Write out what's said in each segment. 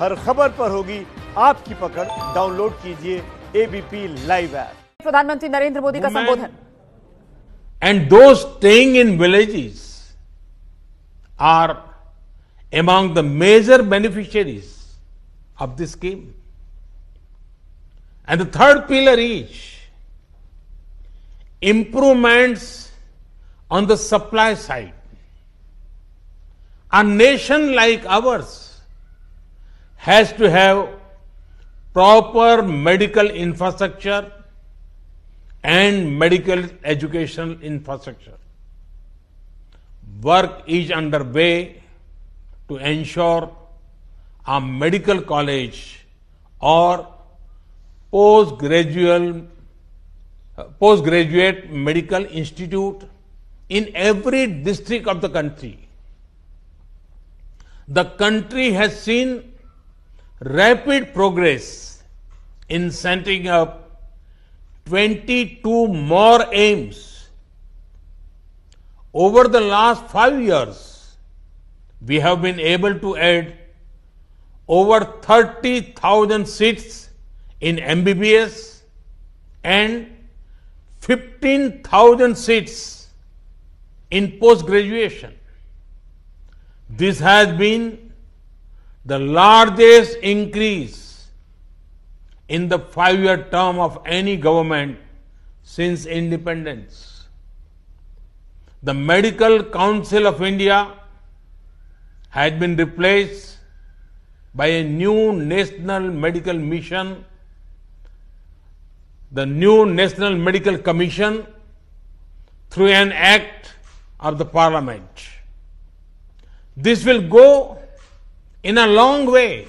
हर खबर पर होगी आपकी पकड़ डाउनलोड कीजिए एबीपी लाइव ऐप प्रधानमंत्री नरेंद्र मोदी का संबोधन and those staying in villages are among the major beneficiaries of this scheme and the third pillar is improvements on the supply side a nation like ours has to have proper medical infrastructure and medical educational infrastructure. Work is underway to ensure a medical college or postgraduate, postgraduate medical institute in every district of the country. The country has seen rapid progress in setting up 22 more aims. Over the last five years, we have been able to add over 30,000 seats in MBBS and 15,000 seats in post graduation. This has been the largest increase in the five year term of any government since independence. The Medical Council of India had been replaced by a new national medical mission, the new National Medical Commission through an act of the parliament. This will go in a long way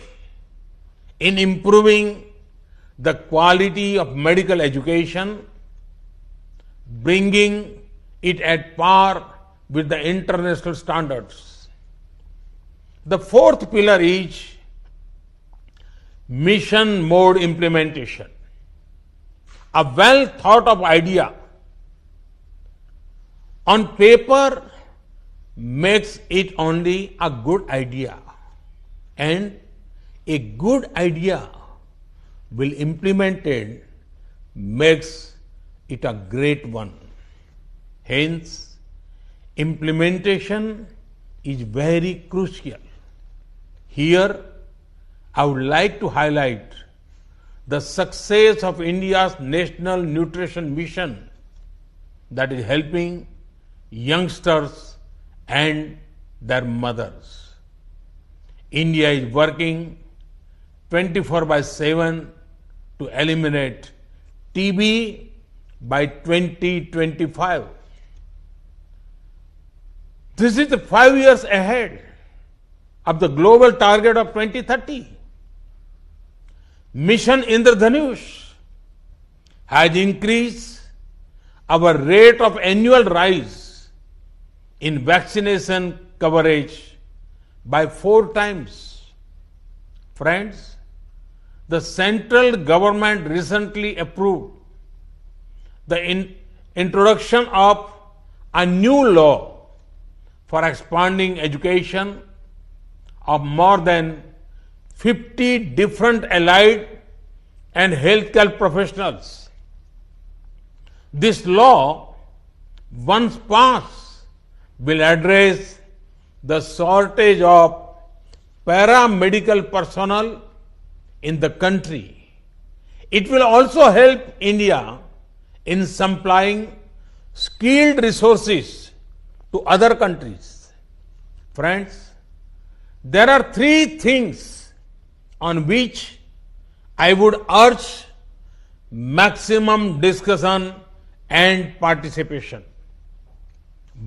in improving the quality of medical education, bringing it at par with the international standards. The fourth pillar is mission mode implementation. A well thought of idea on paper makes it only a good idea and a good idea will implemented makes it a great one. Hence, implementation is very crucial. Here, I would like to highlight the success of India's National Nutrition Mission that is helping youngsters and their mothers. India is working 24 by 7 to eliminate TB by 2025. This is five years ahead of the global target of 2030. Mission Indradhanush has increased our rate of annual rise in vaccination coverage by four times. Friends, the central government recently approved the in introduction of a new law for expanding education of more than 50 different allied and healthcare professionals. This law, once passed, will address the shortage of paramedical personnel in the country. It will also help India in supplying skilled resources to other countries. Friends, there are three things on which I would urge maximum discussion and participation.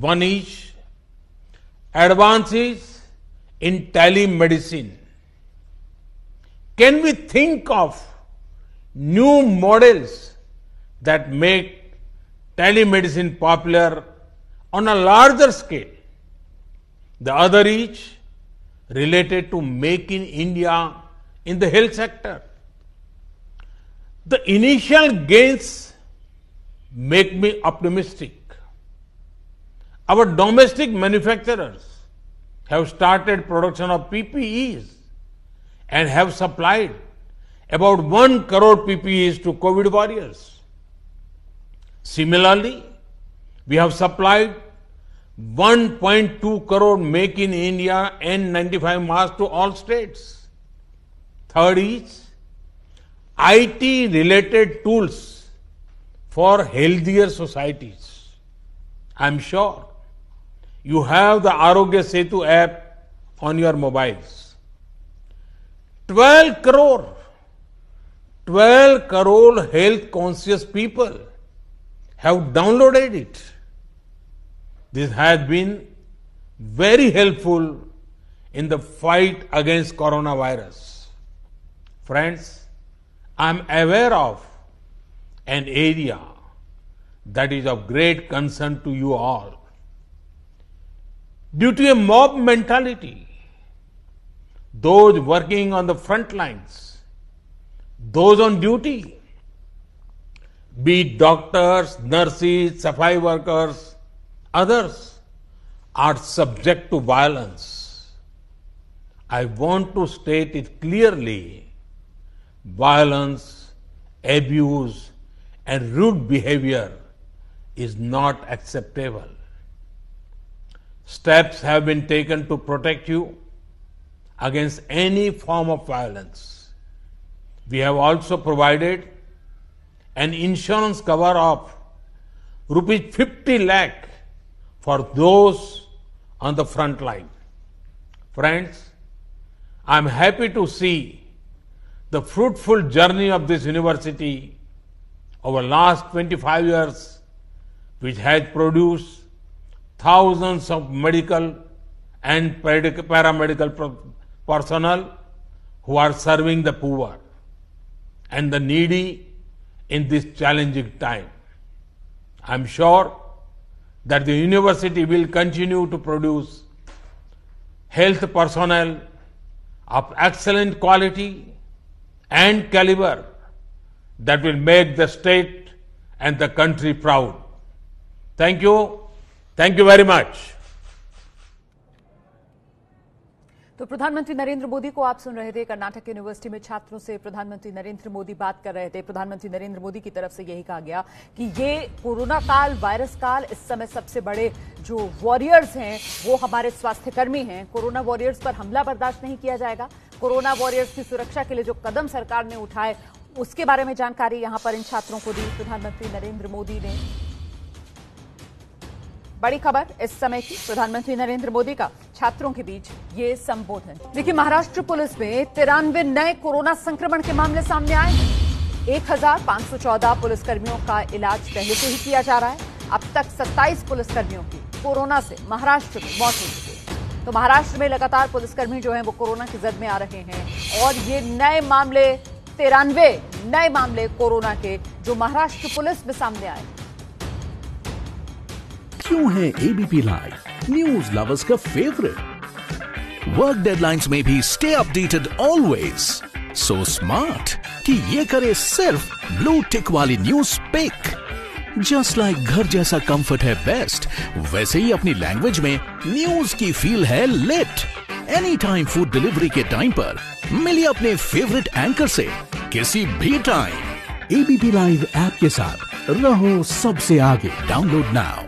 One is advances in telemedicine. Can we think of new models that make telemedicine popular on a larger scale? The other is related to making India in the health sector. The initial gains make me optimistic. Our domestic manufacturers have started production of PPEs and have supplied about 1 crore PPEs to COVID warriors. Similarly, we have supplied 1.2 crore make in India N95 masks to all states. Third is IT related tools for healthier societies. I'm sure you have the Arogya Setu app on your mobiles. 12 crore, 12 crore health conscious people have downloaded it. This has been very helpful in the fight against coronavirus. Friends, I am aware of an area that is of great concern to you all due to a mob mentality. Those working on the front lines, those on duty, be it doctors, nurses, supply workers, others, are subject to violence. I want to state it clearly violence, abuse, and rude behavior is not acceptable steps have been taken to protect you against any form of violence. We have also provided an insurance cover of rupees 50 lakh for those on the front line. Friends, I am happy to see the fruitful journey of this university over last 25 years which has produced thousands of medical and paramedical personnel who are serving the poor and the needy in this challenging time. I am sure that the university will continue to produce health personnel of excellent quality and caliber that will make the state and the country proud. Thank you. Thank you very much तो प्रधानमंत्री नरेंद्र मोदी को आप सुन रहे थे Karnataka university में छात्रों से प्रधानमंत्री नरेंद्र मोदी बात कर रहे थे प्रधानमंत्री नरेंद्र मोदी की तरफ से यही कहा गया कि ये कोरोना काल वायरस काल इस समय सबसे बड़े जो वॉरियर्स हैं वो हमारे स्वास्थ्यकर्मी हैं कोरोना वॉरियर्स पर हमला बर्दाश्त नहीं किया जाएगा कोरोना वॉरियर्स की सुरक्षा के लिए जो कदम सरकार ने उठाए उसके बारे में जानकारी यहाँ पर इन छात्रों को दी प्रधानमंत्री नरेंद्र मोदी ने बड़ी खबर इस समय की प्रधानमंत्री नरेंद्र मोदी का छात्रों के बीच ये संबोधन देखिए महाराष्ट्र पुलिस में तिरानवे नए कोरोना संक्रमण के मामले सामने आए एक हजार पांच सौ चौदह पुलिसकर्मियों का इलाज पहले से ही किया जा रहा है अब तक सत्ताईस पुलिसकर्मियों की कोरोना से महाराष्ट्र में मौत हो चुकी है तो महाराष्ट्र में लगातार पुलिसकर्मी जो है वो कोरोना की जद में आ रहे हैं और ये नए मामले तिरानवे नए मामले कोरोना के जो महाराष्ट्र पुलिस में सामने आए क्यों है एबीपी लाइव न्यूज लवर्स का फेवरेट वर्क डेडलाइंस में भी stay updated always so smart कि ये करे सिर्फ ब्लू टिक वाली न्यूज पिक जस्ट लाइक घर जैसा कंफर्ट है बेस्ट वैसे ही अपनी लैंग्वेज में न्यूज की फील है let any time food delivery के टाइम पर मिलिए अपने फेवरेट एंकर से किसी भी टाइम एबीपी लाइव ऐप के साथ रहो सबसे आगे डाउनलोड नाउ